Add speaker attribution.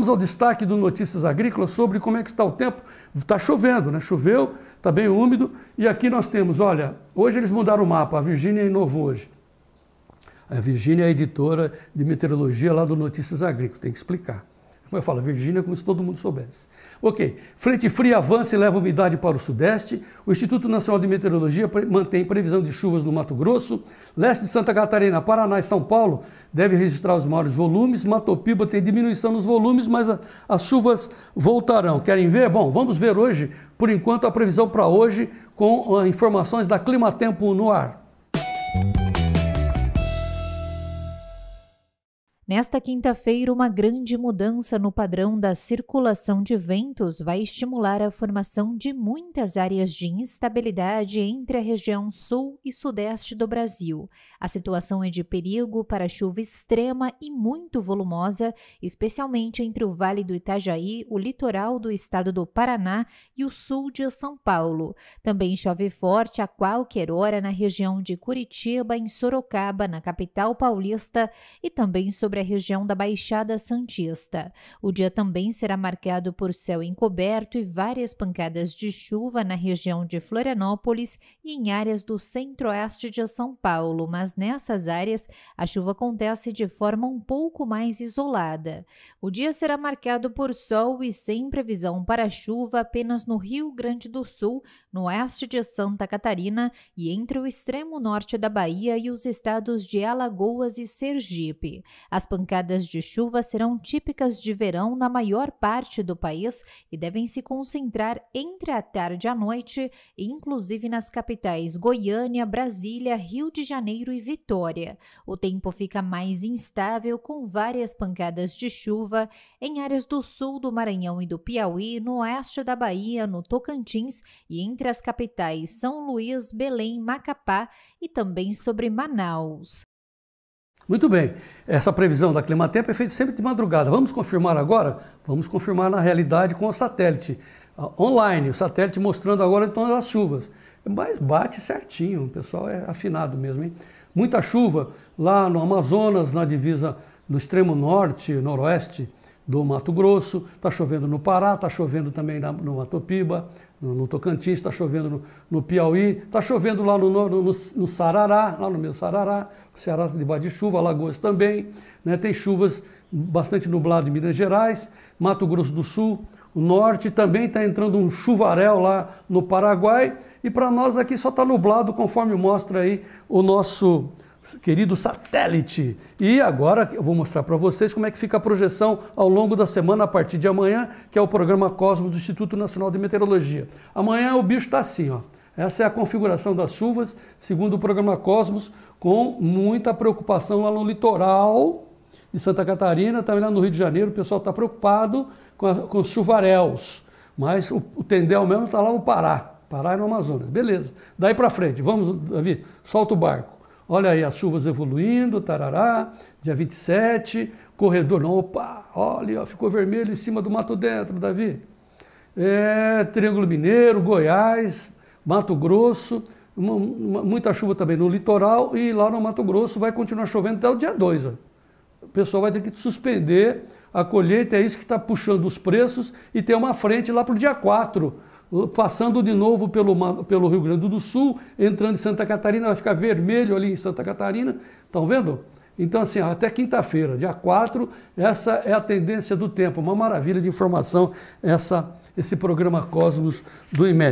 Speaker 1: Vamos ao destaque do Notícias Agrícolas sobre como é que está o tempo. Está chovendo, né? Choveu, está bem úmido. E aqui nós temos, olha, hoje eles mudaram o mapa, a Virgínia inovou hoje. A Virgínia é a editora de meteorologia lá do Notícias Agrícolas, tem que explicar. Como eu falo, Virgínia como se todo mundo soubesse. Ok. Frente fria avança e leva umidade para o sudeste. O Instituto Nacional de Meteorologia mantém previsão de chuvas no Mato Grosso. Leste de Santa Catarina, Paraná e São Paulo deve registrar os maiores volumes. Matopiba tem diminuição nos volumes, mas a, as chuvas voltarão. Querem ver? Bom, vamos ver hoje, por enquanto, a previsão para hoje com uh, informações da Climatempo no ar.
Speaker 2: Nesta quinta-feira, uma grande mudança no padrão da circulação de ventos vai estimular a formação de muitas áreas de instabilidade entre a região sul e sudeste do Brasil. A situação é de perigo para chuva extrema e muito volumosa, especialmente entre o Vale do Itajaí, o litoral do estado do Paraná e o sul de São Paulo. Também chove forte a qualquer hora na região de Curitiba, em Sorocaba, na capital paulista, e também sobre a a região da Baixada Santista. O dia também será marcado por céu encoberto e várias pancadas de chuva na região de Florianópolis e em áreas do centro-oeste de São Paulo, mas nessas áreas a chuva acontece de forma um pouco mais isolada. O dia será marcado por sol e sem previsão para chuva apenas no Rio Grande do Sul, no oeste de Santa Catarina e entre o extremo norte da Bahia e os estados de Alagoas e Sergipe. As pancadas de chuva serão típicas de verão na maior parte do país e devem se concentrar entre a tarde e a noite, inclusive nas capitais Goiânia, Brasília, Rio de Janeiro e Vitória. O tempo fica mais instável com várias pancadas de chuva em áreas do sul do Maranhão e do Piauí, no oeste da Bahia, no Tocantins e entre as capitais São Luís, Belém, Macapá e também sobre Manaus.
Speaker 1: Muito bem, essa previsão da Climatempo é feita sempre de madrugada. Vamos confirmar agora? Vamos confirmar na realidade com o satélite ah, online, o satélite mostrando agora então as chuvas. Mas bate certinho, o pessoal é afinado mesmo, hein? Muita chuva lá no Amazonas, na divisa do extremo norte, noroeste, do Mato Grosso, está chovendo no Pará, está chovendo também na, no Matopiba, no, no Tocantins, está chovendo no, no Piauí, está chovendo lá no, no, no, Sarará, lá no meu Sarará, o Ceará debaixo de chuva, Alagoas também, né? tem chuvas bastante nublado em Minas Gerais, Mato Grosso do Sul, o norte também está entrando um chuvarel lá no Paraguai, e para nós aqui só está nublado, conforme mostra aí o nosso querido satélite. E agora eu vou mostrar para vocês como é que fica a projeção ao longo da semana a partir de amanhã, que é o programa Cosmos do Instituto Nacional de Meteorologia. Amanhã o bicho está assim, ó. Essa é a configuração das chuvas, segundo o programa Cosmos, com muita preocupação lá no litoral de Santa Catarina, também lá no Rio de Janeiro, o pessoal está preocupado com, a, com os chuvaréus, mas o, o tendel mesmo está lá no Pará, Pará e é no Amazonas, beleza. Daí para frente, vamos, Davi, solta o barco. Olha aí as chuvas evoluindo, tarará, dia 27, corredor não, opa, olha, ficou vermelho em cima do Mato Dentro, Davi. É, Triângulo Mineiro, Goiás, Mato Grosso, uma, uma, muita chuva também no litoral e lá no Mato Grosso vai continuar chovendo até o dia 2. Ó. O pessoal vai ter que suspender a colheita, é isso que está puxando os preços e tem uma frente lá para o dia 4 passando de novo pelo, pelo Rio Grande do Sul, entrando em Santa Catarina, vai ficar vermelho ali em Santa Catarina, estão tá vendo? Então, assim, até quinta-feira, dia 4, essa é a tendência do tempo. Uma maravilha de informação essa, esse programa Cosmos do IMED.